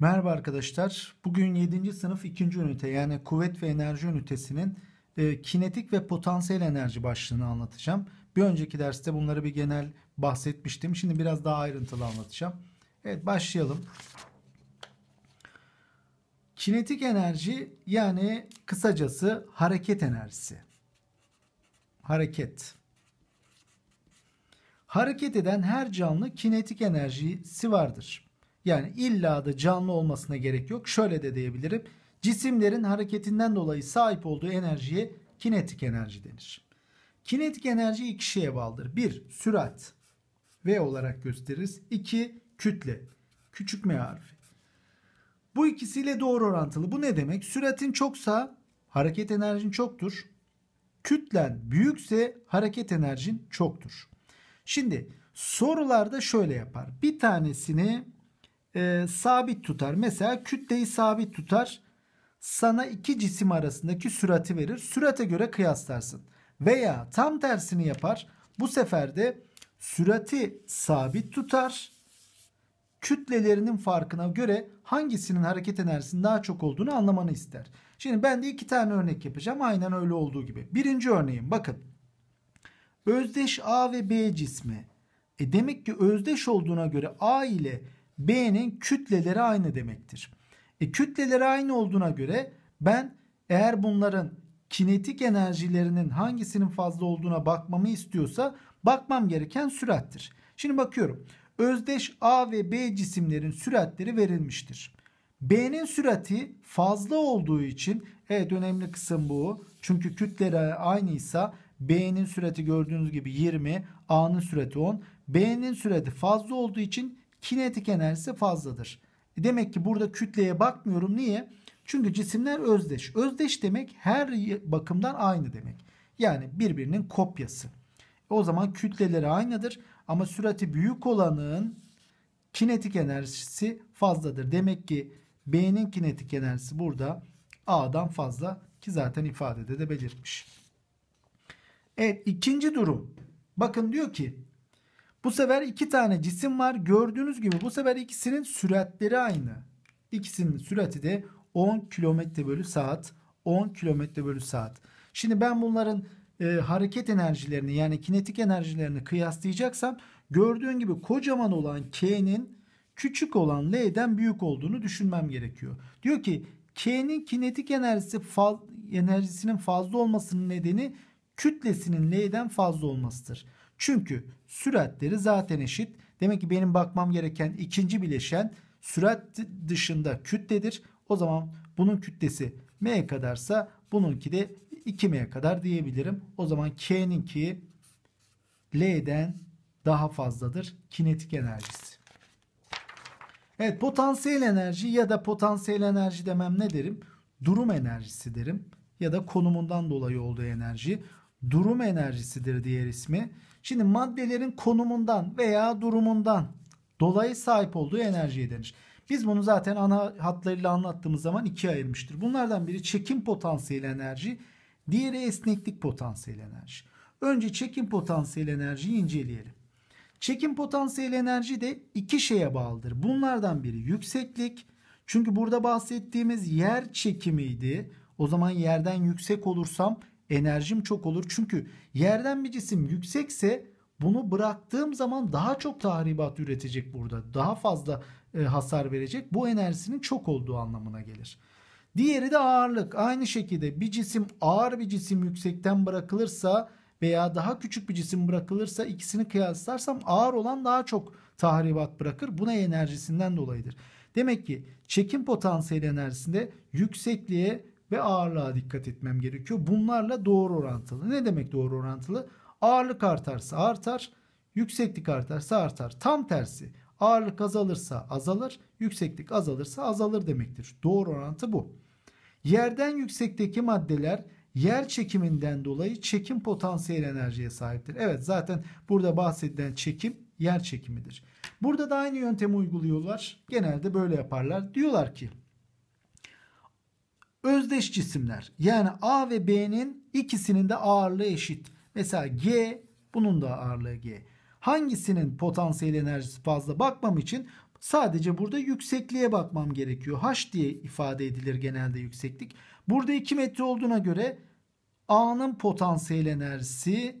Merhaba arkadaşlar. Bugün 7. sınıf 2. ünite yani kuvvet ve enerji ünitesinin e, kinetik ve potansiyel enerji başlığını anlatacağım. Bir önceki derste bunları bir genel bahsetmiştim. Şimdi biraz daha ayrıntılı anlatacağım. Evet başlayalım. Kinetik enerji yani kısacası hareket enerjisi. Hareket. Hareket eden her canlı kinetik enerjisi vardır. Yani illa da canlı olmasına gerek yok. Şöyle de diyebilirim. Cisimlerin hareketinden dolayı sahip olduğu enerjiye kinetik enerji denir. Kinetik enerji iki şeye bağlıdır. Bir, sürat. V olarak gösteririz. İki, kütle. Küçük M harfi. Bu ikisiyle doğru orantılı. Bu ne demek? Süratin çoksa hareket enerjin çoktur. Kütlen büyükse hareket enerjin çoktur. Şimdi sorularda şöyle yapar. Bir tanesini e, sabit tutar. Mesela kütleyi sabit tutar. Sana iki cisim arasındaki sürati verir. Sürate göre kıyaslarsın. Veya tam tersini yapar. Bu sefer de sürati sabit tutar. Kütlelerinin farkına göre hangisinin hareket enerjisinin daha çok olduğunu anlamanı ister. Şimdi ben de iki tane örnek yapacağım. Aynen öyle olduğu gibi. Birinci örneğim bakın. Özdeş A ve B cismi. E demek ki özdeş olduğuna göre A ile B'nin kütleleri aynı demektir. E, kütleleri aynı olduğuna göre ben eğer bunların kinetik enerjilerinin hangisinin fazla olduğuna bakmamı istiyorsa bakmam gereken sürattir. Şimdi bakıyorum. Özdeş A ve B cisimlerin süratleri verilmiştir. B'nin sürati fazla olduğu için evet önemli kısım bu. Çünkü kütleri aynıysa B'nin sürati gördüğünüz gibi 20, A'nın sürati 10. B'nin sürati fazla olduğu için Kinetik enerjisi fazladır. E, demek ki burada kütleye bakmıyorum. Niye? Çünkü cisimler özdeş. Özdeş demek her bakımdan aynı demek. Yani birbirinin kopyası. E, o zaman kütleleri aynıdır ama sürati büyük olanın kinetik enerjisi fazladır. Demek ki B'nin kinetik enerjisi burada A'dan fazla ki zaten ifadede de belirtmiş. Evet ikinci durum. Bakın diyor ki bu sefer iki tane cisim var. Gördüğünüz gibi bu sefer ikisinin süratleri aynı. İkisinin sürati de 10 km bölü saat. 10 km bölü saat. Şimdi ben bunların e, hareket enerjilerini yani kinetik enerjilerini kıyaslayacaksam gördüğün gibi kocaman olan K'nin küçük olan L'den büyük olduğunu düşünmem gerekiyor. Diyor ki K'nin kinetik enerjisi faz, enerjisinin fazla olmasının nedeni kütlesinin L'den fazla olmasıdır. Çünkü süratleri zaten eşit. Demek ki benim bakmam gereken ikinci bileşen sürat dışında kütledir. O zaman bunun kütlesi m kadarsa bununki de 2m kadar diyebilirim. O zaman k'ninki l'den daha fazladır kinetik enerjisi. Evet potansiyel enerji ya da potansiyel enerji demem ne derim? Durum enerjisi derim ya da konumundan dolayı olduğu enerji durum enerjisidir diğer ismi. Şimdi maddelerin konumundan veya durumundan dolayı sahip olduğu enerjiye denir. Biz bunu zaten ana hatlarıyla anlattığımız zaman ikiye ayırmıştır. Bunlardan biri çekim potansiyel enerji, diğeri esneklik potansiyel enerji. Önce çekim potansiyel enerjiyi inceleyelim. Çekim potansiyel enerji de iki şeye bağlıdır. Bunlardan biri yükseklik. Çünkü burada bahsettiğimiz yer çekimiydi. O zaman yerden yüksek olursam enerjim çok olur. Çünkü yerden bir cisim yüksekse bunu bıraktığım zaman daha çok tahribat üretecek burada. Daha fazla e, hasar verecek. Bu enerjisinin çok olduğu anlamına gelir. Diğeri de ağırlık. Aynı şekilde bir cisim ağır bir cisim yüksekten bırakılırsa veya daha küçük bir cisim bırakılırsa ikisini kıyaslarsam ağır olan daha çok tahribat bırakır. Bu ne enerjisinden dolayıdır. Demek ki çekim potansiyeli enerjisinde yüksekliğe ve ağırlığa dikkat etmem gerekiyor. Bunlarla doğru orantılı. Ne demek doğru orantılı? Ağırlık artarsa artar, yükseklik artarsa artar. Tam tersi ağırlık azalırsa azalır, yükseklik azalırsa azalır demektir. Doğru orantı bu. Yerden yüksekteki maddeler yer çekiminden dolayı çekim potansiyel enerjiye sahiptir. Evet zaten burada bahsedilen çekim yer çekimidir. Burada da aynı yöntemi uyguluyorlar. Genelde böyle yaparlar. Diyorlar ki özdeş cisimler. Yani A ve B'nin ikisinin de ağırlığı eşit. Mesela G bunun da ağırlığı G. Hangisinin potansiyel enerjisi fazla bakmam için sadece burada yüksekliğe bakmam gerekiyor. H diye ifade edilir genelde yükseklik. Burada 2 metre olduğuna göre A'nın potansiyel enerjisi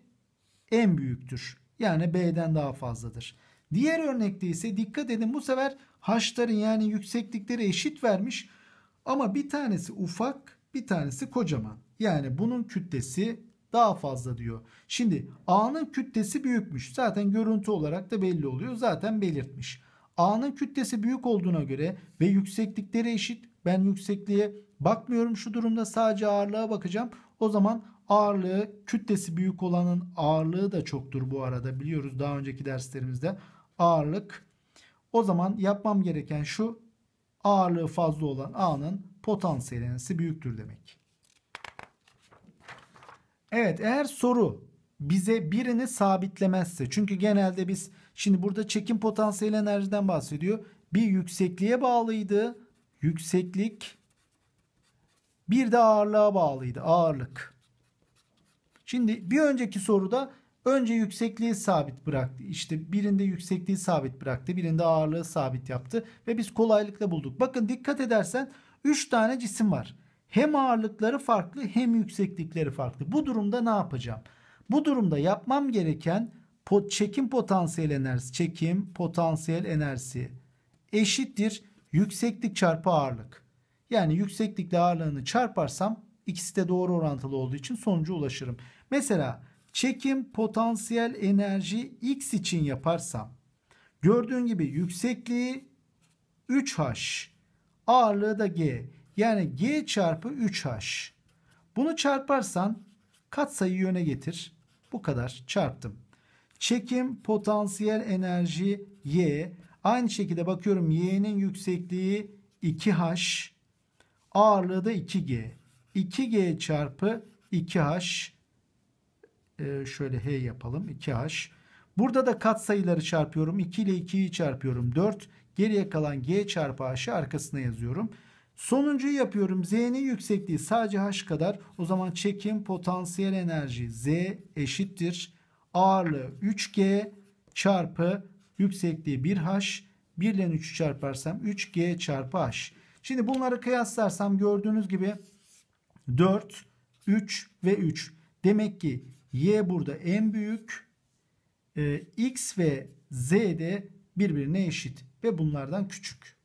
en büyüktür. Yani B'den daha fazladır. Diğer örnekte ise dikkat edin bu sefer H'ların yani yükseklikleri eşit vermiş. Ama bir tanesi ufak, bir tanesi kocaman. Yani bunun kütlesi daha fazla diyor. Şimdi A'nın kütlesi büyükmüş. Zaten görüntü olarak da belli oluyor. Zaten belirtmiş. A'nın kütlesi büyük olduğuna göre ve yükseklikleri eşit. Ben yüksekliğe bakmıyorum şu durumda sadece ağırlığa bakacağım. O zaman ağırlığı kütlesi büyük olanın ağırlığı da çoktur bu arada biliyoruz daha önceki derslerimizde ağırlık. O zaman yapmam gereken şu ağırlığı fazla olan A'nın potansiyel enerjisi büyüktür demek. Evet eğer soru bize birini sabitlemezse çünkü genelde biz şimdi burada çekim potansiyel enerjiden bahsediyor. Bir yüksekliğe bağlıydı. Yükseklik bir de ağırlığa bağlıydı. Ağırlık. Şimdi bir önceki soruda Önce yüksekliği sabit bıraktı. İşte birinde yüksekliği sabit bıraktı. Birinde ağırlığı sabit yaptı. Ve biz kolaylıkla bulduk. Bakın dikkat edersen 3 tane cisim var. Hem ağırlıkları farklı hem yükseklikleri farklı. Bu durumda ne yapacağım? Bu durumda yapmam gereken pot, çekim potansiyel enerjisi. Çekim potansiyel enerjisi eşittir yükseklik çarpı ağırlık. Yani yükseklikle ağırlığını çarparsam ikisi de doğru orantılı olduğu için sonuca ulaşırım. Mesela çekim potansiyel enerji x için yaparsam gördüğün gibi yüksekliği 3h ağırlığı da g yani g çarpı 3h bunu çarparsan katsayı yöne getir bu kadar çarptım çekim potansiyel enerji y aynı şekilde bakıyorum y'nin yüksekliği 2h ağırlığı da 2g 2g çarpı 2h ee, şöyle H yapalım 2H. Burada da kat sayıları çarpıyorum. 2 ile 2'yi çarpıyorum. 4. Geriye kalan G çarpı H'ı arkasına yazıyorum. Sonuncuyu yapıyorum. Z'nin yüksekliği sadece H kadar. O zaman çekim potansiyel enerji Z eşittir. Ağırlığı 3G çarpı yüksekliği 1H. 1 ile 3'ü çarparsam 3G çarpı H. Şimdi bunları kıyaslarsam gördüğünüz gibi 4, 3 ve 3. Demek ki Y burada en büyük. E, X ve Z de birbirine eşit ve bunlardan küçük.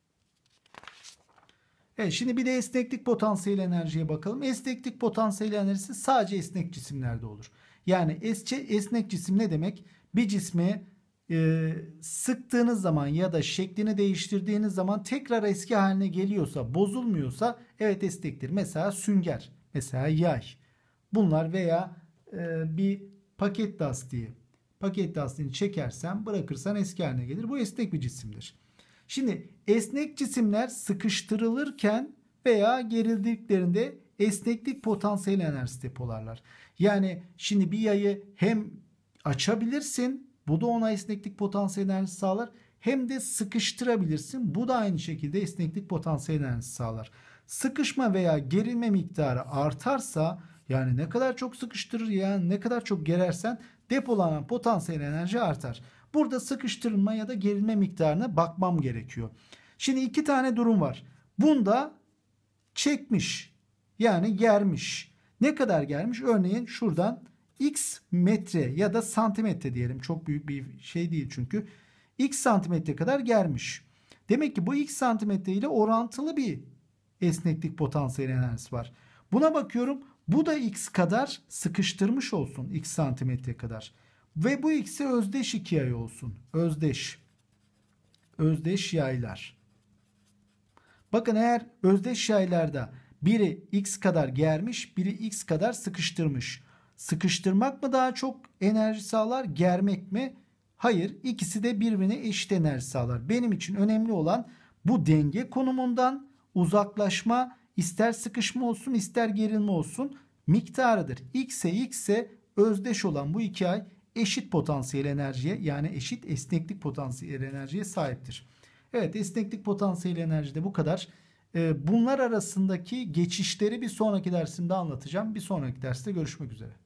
Evet şimdi bir de esneklik potansiyel enerjiye bakalım. Esneklik potansiyel enerjisi sadece esnek cisimlerde olur. Yani esçe, esnek cisim ne demek? Bir cismi e, sıktığınız zaman ya da şeklini değiştirdiğiniz zaman tekrar eski haline geliyorsa, bozulmuyorsa evet esnektir. Mesela sünger, mesela yay. Bunlar veya ee, bir paket lastiği paket lastiğini çekersen bırakırsan eski haline gelir. Bu esnek bir cisimdir. Şimdi esnek cisimler sıkıştırılırken veya gerildiklerinde esneklik potansiyel enerjisi depolarlar. Yani şimdi bir yayı hem açabilirsin bu da ona esneklik potansiyel enerjisi sağlar. Hem de sıkıştırabilirsin bu da aynı şekilde esneklik potansiyel enerjisi sağlar. Sıkışma veya gerilme miktarı artarsa yani ne kadar çok sıkıştırır yani ne kadar çok gerersen depolanan potansiyel enerji artar. Burada sıkıştırma ya da gerilme miktarına bakmam gerekiyor. Şimdi iki tane durum var. Bunda çekmiş yani germiş. Ne kadar germiş? Örneğin şuradan x metre ya da santimetre diyelim. Çok büyük bir şey değil çünkü. x santimetre kadar germiş. Demek ki bu x santimetre ile orantılı bir esneklik potansiyel enerjisi var. Buna bakıyorum bu da x kadar sıkıştırmış olsun x santimetre kadar. Ve bu x'i özdeş iki yay olsun. Özdeş. Özdeş yaylar. Bakın eğer özdeş yaylarda biri x kadar germiş, biri x kadar sıkıştırmış. Sıkıştırmak mı daha çok enerji sağlar, germek mi? Hayır, ikisi de birbirine eşit enerji sağlar. Benim için önemli olan bu denge konumundan uzaklaşma İster sıkışma olsun ister gerilme olsun miktarıdır. X'e X'e özdeş olan bu iki ay eşit potansiyel enerjiye yani eşit esneklik potansiyel enerjiye sahiptir. Evet esneklik potansiyel enerji de bu kadar. Ee, bunlar arasındaki geçişleri bir sonraki dersimde anlatacağım. Bir sonraki derste görüşmek üzere.